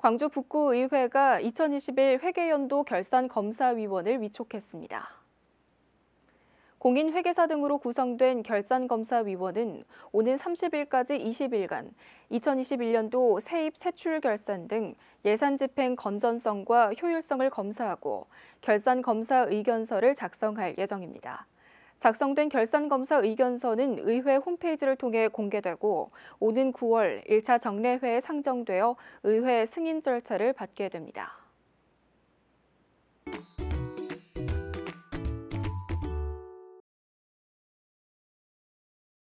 광주 북구의회가 2021 회계연도 결산검사위원을 위촉했습니다. 공인회계사 등으로 구성된 결산검사위원은 오는 30일까지 20일간 2021년도 세입 세출 결산 등 예산 집행 건전성과 효율성을 검사하고 결산검사 의견서를 작성할 예정입니다. 작성된 결산검사 의견서는 의회 홈페이지를 통해 공개되고 오는 9월 1차 정례회에 상정되어 의회 승인 절차를 받게 됩니다.